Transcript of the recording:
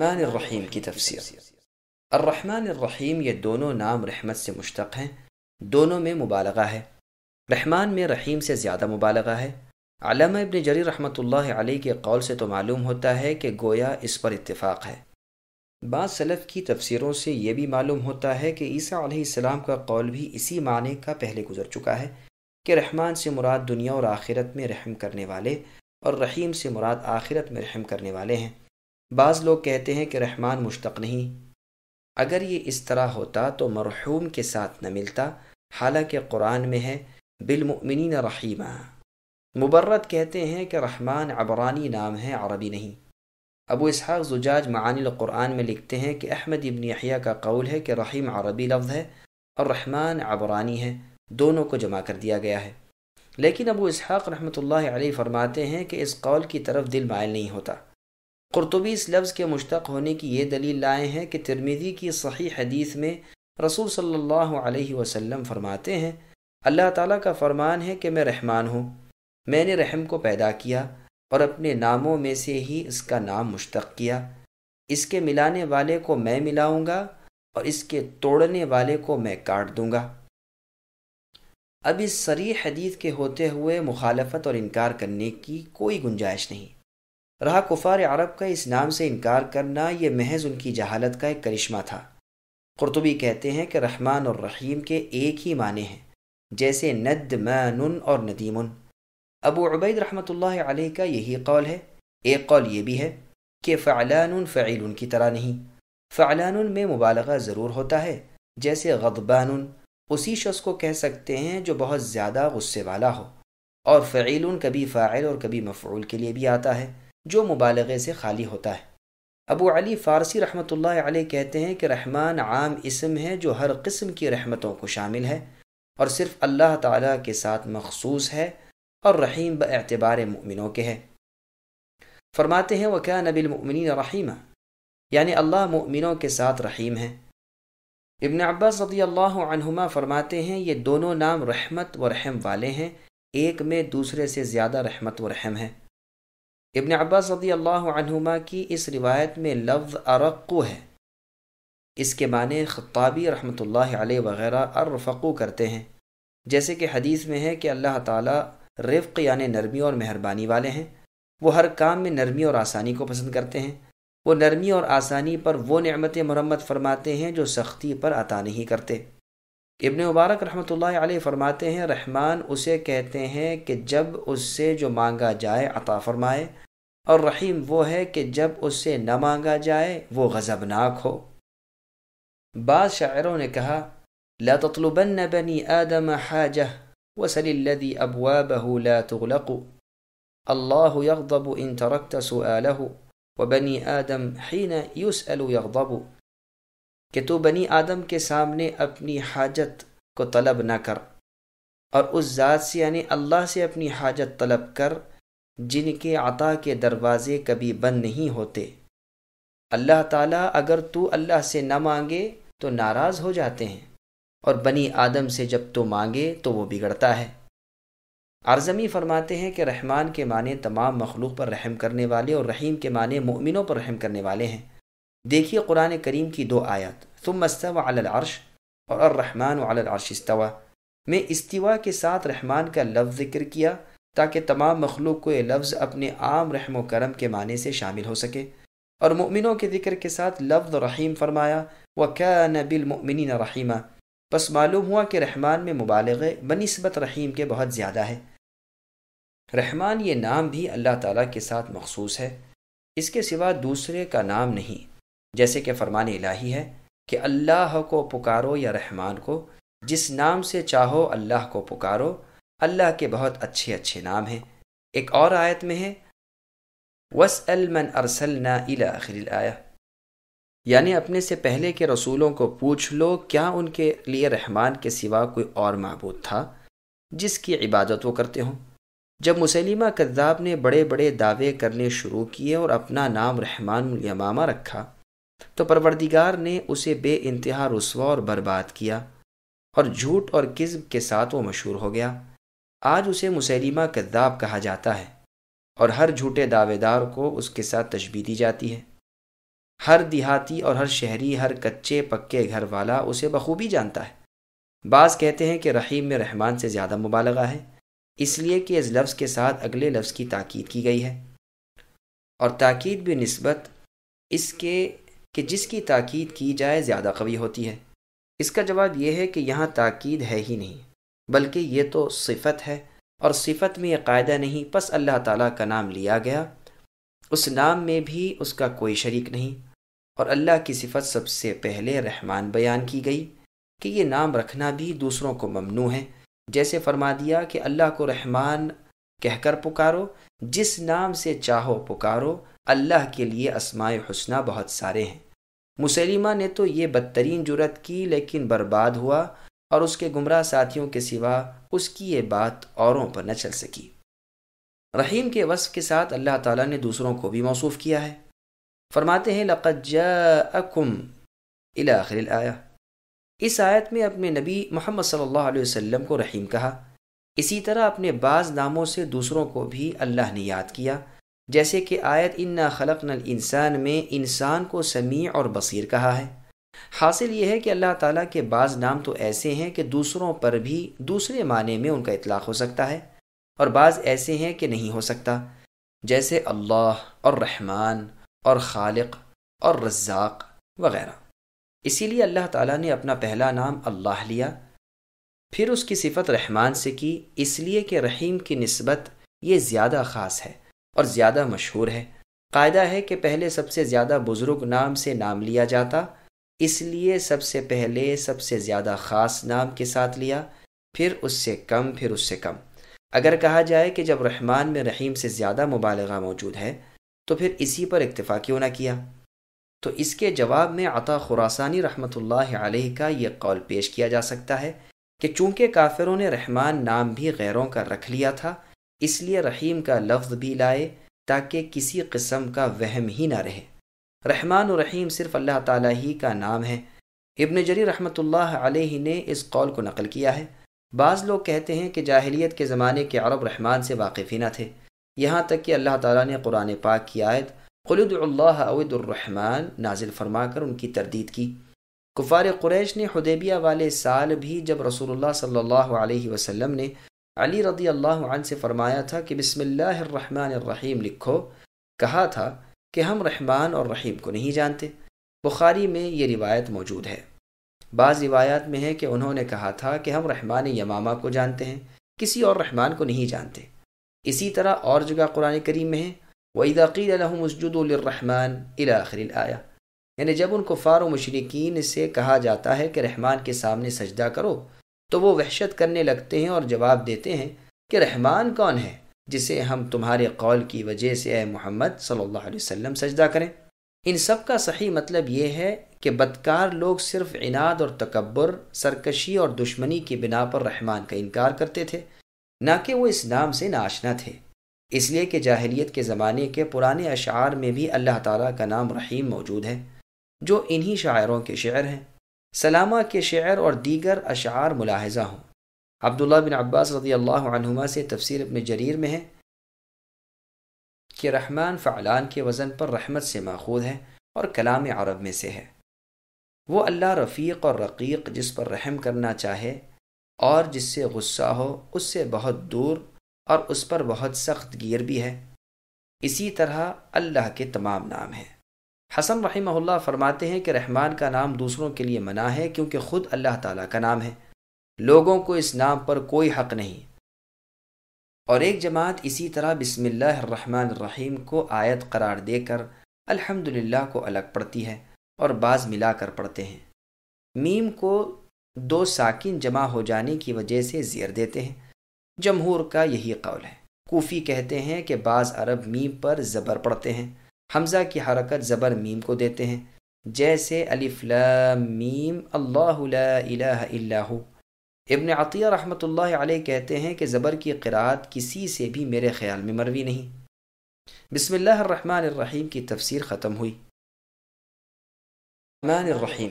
रहमान रहीम की तफसीर अर्रहमान रहीम ये दोनों नाम रहमत से मुश्तक हैं दोनों में मुबालगा है रहमान में रहीम से ज़्यादा मुबालगा है अलामा इबन जरी रहमतुल्लाह अलैह के कौल से तो मालूम होता है कि गोया इस पर इत्तेफाक है बाद सलफ़ की तफसीरों से ये भी मालूम होता है कि ईसा आसमाम का कौल भी इसी माने का पहले गुजर चुका है कि रहमान से मुराद दुनिया और आखिरत में रहम करने वाले और रहीम से मुराद आखिरत में रहम करने वाले हैं बाज़ लोग कहते हैं कि रहमान मुश्तक नहीं अगर ये इस तरह होता तो मरहूम के साथ न मिलता हालांकि कुरान में है बिलमिन रहीमा मुबर्रत कहते हैं कि रहमान अबरानी नाम है अरबी नहीं अबू इसहाक जुजाज मानिल कुरान में लिखते हैं कि अहमद इबन यहिया का कौल है कि रहीम अरबी लफ्ज़ है और रहमान अबरानी है दोनों को जमा कर दिया गया है लेकिन अबू इसहाक रहमत फ़रमाते हैं कि इस कौल की तरफ दिल मायल नहीं होता कुरतबी इस लफ्ज़ के मुश्तक होने की ये दलील लाए हैं कि तिरमिज़ी की सही हदीस में रसूल सल्लल्लाहु अलैहि वसल्लम फरमाते हैं अल्लाह ताला का फरमान है कि मैं रहमान हूँ मैंने रहम को पैदा किया और अपने नामों में से ही इसका नाम मुश्तक किया इसके मिलाने वाले को मैं मिलाऊँगा और इसके तोड़ने वाले को मैं काट दूँगा अब इस सरी हदीस के होते हुए मुखालफत और इनकार करने की कोई गुंजाइश नहीं रहा कुफार अरब का इस नाम से इनकार करना यह महज उनकी जहालत का एक करिश्मा था कुरतुबी कहते हैं कि रहमान और रहीम के एक ही माने हैं जैसे नद नदमन और नदीमुन अबू उबैद रहमतुल्लाह अलैह का यही कौल है एक कौल यह भी है कि फ़ालान फ़ैल की तरह नहीं फ़ालान में मुबालगा ज़रूर होता है जैसे गदबान उसी शख्स को कह सकते हैं जो बहुत ज़्यादा गुस्से वाला हो और फ़ैल कभी फ़ाइल और कभी मफ़ूल के लिए भी आता है जो मुबालगे से खाली होता है अबू अली फ़ारसी रहमत आल कहते हैं कि रहमान आम इसम है जो हर किस्म की रहमतों को शामिल है और सिर्फ अल्लाह ताला के साथ मखसूस है और रहीम बतबार ममिनों के है फरमाते हैं वक़ा नबिलमिन रहीमा यानि अल्लाह ममिनों के साथ रहीम है इबन अब्बास रदी अल्लाहुमा फरमाते हैं ये दोनों नाम रहमत व रहम वाले हैं एक में दूसरे से ज़्यादा रहमत व रहम है इबन अब्बास रदी अल्लाहुमा की इस रिवायत में लफ्ज़ अरक् है इसके माने खत्ताबी रहमतुल्लाह अलैह वगैरह अरफ़ू करते हैं जैसे कि हदीस में है कि अल्लाह ताला रिफ्क यानि नरमी और मेहरबानी वाले हैं वो हर काम में नरमी और आसानी को पसंद करते हैं वो नरमी और आसानी पर वो नमतें मरम्मत फरमाते हैं जो सख्ती पर अता नहीं करते इबन मुबारक रहमत ला फ़रमाते हैं रहमान उसे कहते हैं कि जब उससे जो मांगा जाए अता फ़रमाए और रहीम वो है कि जब उससे न मांगा जाए वो गज़बनाक हो बाद शायरों ने कहा लतलुबन ततलबन बनी आदम हाजह वसलदी अबवा बहू ला अल्लाह यकदब इन तरक्त सुलह बनी आदम हीन यूस कि तू बनी आदम के सामने अपनी हाजत को तलब ना कर और उस ज़ात से यानी अल्लाह से अपनी हाजत तलब कर जिनके अता के दरवाज़े कभी बंद नहीं होते अल्लाह ताला अगर तू अल्लाह से ना मांगे तो नाराज़ हो जाते हैं और बनी आदम से जब तो मांगे तो वो बिगड़ता है आरजमी फरमाते हैं कि रहमान के माने तमाम मखलूक पर रहम करने वाले और रहीम के माने मोमिनों पर रहम करने वाले हैं देखिए कुरान करीम की दो आयत सुमस्तवा अलर्श और अर्रहमान अलर्श इस्तवा में इस्तीवा के साथ रहमान का लफ्ज़ जिक्र किया ताकि तमाम मखलूक को यह लफ्ज़ अपने आम रहम करम के माने से शामिल हो सके और मुमिनों के जिक्र के साथ लफ्ज़ रहीम फरमाया व क्या न रहीमा बस मालूम हुआ कि रहमान में मुबालग बनस्बत रहीम के बहुत ज़्यादा है रहमान ये नाम भी अल्लाह ताला के साथ मखसूस है इसके सिवा दूसरे का नाम नहीं जैसे कि फरमान इलाही है कि अल्लाह को पुकारो या रहमान को जिस नाम से चाहो अल्लाह को पुकारो अल्लाह के बहुत अच्छे अच्छे नाम हैं एक और आयत में है वस अलमन अरसल ना इला आखिर आया यानी अपने से पहले के रसूलों को पूछ लो क्या उनके लिए रहमान के सिवा कोई और महबूद था जिसकी इबादत वो करते हों जब मुसलिमा कद्दाब ने बड़े बड़े दावे करने शुरू किए और अपना नाम रहमान यमामा रखा तो परवरदिगार ने उसे बे इंतहा रसवा और बर्बाद किया और झूठ और किस्म के साथ वो मशहूर हो गया आज उसे मुसैलिमा कद्दाब कहा जाता है और हर झूठे दावेदार को उसके साथ तशबी दी जाती है हर देहाती और हर शहरी हर कच्चे पक्के घर वाला उसे बखूबी जानता है बाज़ कहते हैं कि रहीम में रहमान से ज़्यादा मुबालगा है इसलिए कि इस लफ्ज़ के साथ अगले लफ्ज़ की ताकीद की गई है और ताकीद भी नस्बत इसके कि जिसकी ताकीद की जाए ज़्यादा कवी होती है इसका जवाब यह है कि यहाँ ताकीद है ही नहीं बल्कि ये तो सिफत है और सिफत में यह कायदा नहीं बस अल्लाह ताला का नाम लिया गया उस नाम में भी उसका कोई शरीक नहीं और अल्लाह की सिफत सबसे पहले रहमान बयान की गई कि ये नाम रखना भी दूसरों को ममनू है जैसे फरमा दिया कि अल्लाह को रहमान कहकर पुकारो जिस नाम से चाहो पुकारो अल्लाह के लिए असमाय हusna बहुत सारे हैं मुसलिमा ने तो ये बदतरीन जुरत की लेकिन बर्बाद हुआ और उसके गुमराह साथियों के सिवा उसकी ये बात औरों पर न चल सकी रहीम के वस्फ के साथ अल्लाह ताला ने दूसरों को भी मौसू किया है फरमाते हैं लक़जाकुम इला आया इस आयत में अपने नबी मोहम्मद सल्लल्लाहु अलैहि वसल्लम को रहीम कहा इसी तरह अपने बाज़ नामों से दूसरों को भी अल्लाह ने याद किया जैसे कि आयत इन ना खलक इंसान में इंसान को समी और बसीर कहा है हासिल यह है कि अल्लाह ताला के बाज़ नाम तो ऐसे हैं कि दूसरों पर भी दूसरे माने में उनका इतलाक़ हो सकता है और बाज़ ऐसे हैं कि नहीं हो सकता जैसे अल्लाह और रहमान और खालिक और रज्जाक वगैरह इसीलिए अल्लाह ताला ने अपना पहला नाम अल्लाह लिया फिर उसकी सिफत रहमान से की इसलिए कि रहीम की नस्बत ये ज़्यादा ख़ास है और ज़्यादा मशहूर है कायदा है कि पहले सबसे ज़्यादा बुज़ुर्ग नाम से नाम लिया जाता इसलिए सबसे पहले सबसे ज़्यादा ख़ास नाम के साथ लिया फिर उससे कम फिर उससे कम अगर कहा जाए कि जब रहमान में रहीम से ज़्यादा मुबालगा मौजूद है तो फिर इसी पर इतफ़ा क्यों ना किया तो इसके जवाब में अता खुरासानी रहमत ला का यह कौल पेश किया जा सकता है कि चूंकि काफिरों ने रहमान नाम भी गैरों का रख लिया था इसलिए रहीम का लफ्ज़ भी लाए ताकि किसी किस्म का वहम ही ना रहे रहमान और रहीम सिर्फ अल्लाह ताला ही का नाम है इबन जरी रहमतुल्लाह अलैहि ने इस कौल को नकल किया है बाज़ लोग कहते हैं कि जाहिलियत के ज़माने के अरब रहमान से ही ना थे यहाँ तक कि अल्लाह ताला ने कुरान पाक की आयत खलुद्ल्ला अवदुलरहमान नाजिल फरमा कर उनकी तरदीद की कुफार कुरैश ने हदेबिया वाले साल भी जब रसूल सल्लल्लाहु वसम वसल्लम ने अली रदी अल्लाह से फरमाया था कि बिसमीम लिखो कहा था कि हम रहमान और रहीम को नहीं जानते बुखारी में ये रिवायत मौजूद है बाज़ रिवायात में है कि उन्होंने कहा था कि हम रहमान यमामा को जानते हैं किसी और रहमान को नहीं जानते इसी तरह और जगह कुरान करीम में है वईदाक़ील मस्जुदरहमान इला आखिर आया यानी जब उनको फ़ारो मशरकिन से कहा जाता है कि रहमान के सामने सजदा करो तो वो वहशत करने लगते हैं और जवाब देते हैं कि रहमान कौन है जिसे हम तुम्हारे कौल की वजह से ए मोहम्मद सल्ला अलैहि सजदा करें इन सब का सही मतलब ये है कि बदकार लोग सिर्फ इनाद और तकबर सरकशी और दुश्मनी की बिना पर रहमान का इनकार करते थे ना कि वो इस नाम से नाशना थे इसलिए कि जाहलीत के ज़माने के पुराने अशार में भी अल्लाह ताला का नाम रहीम मौजूद है जो इन्हीं शायरों के शेर हैं सलामा के शेर और दीगर अशार मुलाहजा हों अब्दुल्ला बिन अब्बास रदी अल्लाह से तफसीर अपने जरीर में है कि रहमान फ़लान के वज़न पर रहमत से माखूद है और कलाम अरब में से है वो अल्लाह रफ़ीक और रकीक जिस पर रहम करना चाहे और जिससे गुस्सा हो उससे बहुत दूर और उस पर बहुत सख्त गिर भी है इसी तरह अल्लाह के तमाम नाम हैं हसन रहीमहुल्लाह फरमाते हैं कि रहमान का नाम दूसरों के लिए मना है क्योंकि ख़ुद अल्लाह ताला का नाम है लोगों को इस नाम पर कोई हक नहीं और एक जमात इसी तरह रहीम को आयत करार देकर अल्हम्दुलिल्लाह को अलग पढ़ती है और बाज़ मिला कर पढ़ते हैं मीम को दो साकिन जमा हो जाने की वजह से ज़ेर देते हैं जमहूर का यही कौल है कोफ़ी कहते हैं कि बाज़ अरब मीम पर ज़बर पढ़ते हैं हमज़ा की हरकत ज़बर मीम को देते हैं जैसे अलिफ मीम अल्लाह ला इबन अतिया रहमत आलि कहते हैं कि ज़बर की क़रात किसी से भी मेरे ख्याल में मरवी नहीं बसमीम की तफसीर ख़त्म हुई रहीम